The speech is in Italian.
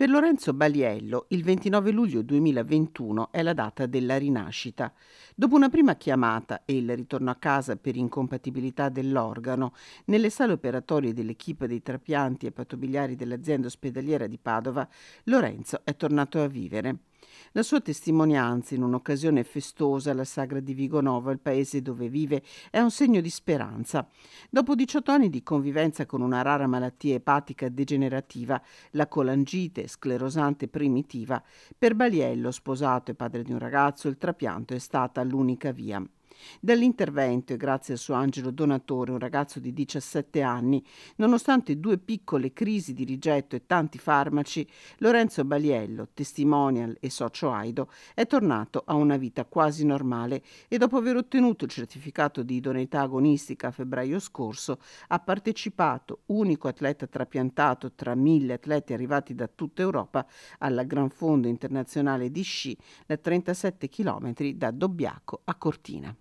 Per Lorenzo Baliello il 29 luglio 2021 è la data della rinascita. Dopo una prima chiamata e il ritorno a casa per incompatibilità dell'organo, nelle sale operatorie dell'equipe dei trapianti e patobiliari dell'azienda ospedaliera di Padova, Lorenzo è tornato a vivere. La sua testimonianza in un'occasione festosa alla sagra di Vigonova, il paese dove vive, è un segno di speranza. Dopo 18 anni di convivenza con una rara malattia epatica degenerativa, la colangite sclerosante primitiva, per Baliello, sposato e padre di un ragazzo, il trapianto è stata l'unica via. Dell'intervento, e grazie al suo Angelo Donatore, un ragazzo di 17 anni, nonostante due piccole crisi di rigetto e tanti farmaci, Lorenzo Baliello, testimonial e socio Aido, è tornato a una vita quasi normale e dopo aver ottenuto il certificato di idoneità agonistica a febbraio scorso, ha partecipato, unico atleta trapiantato tra mille atleti arrivati da tutta Europa, alla Gran Fondo Internazionale di Sci, da 37 km da Dobbiaco a Cortina.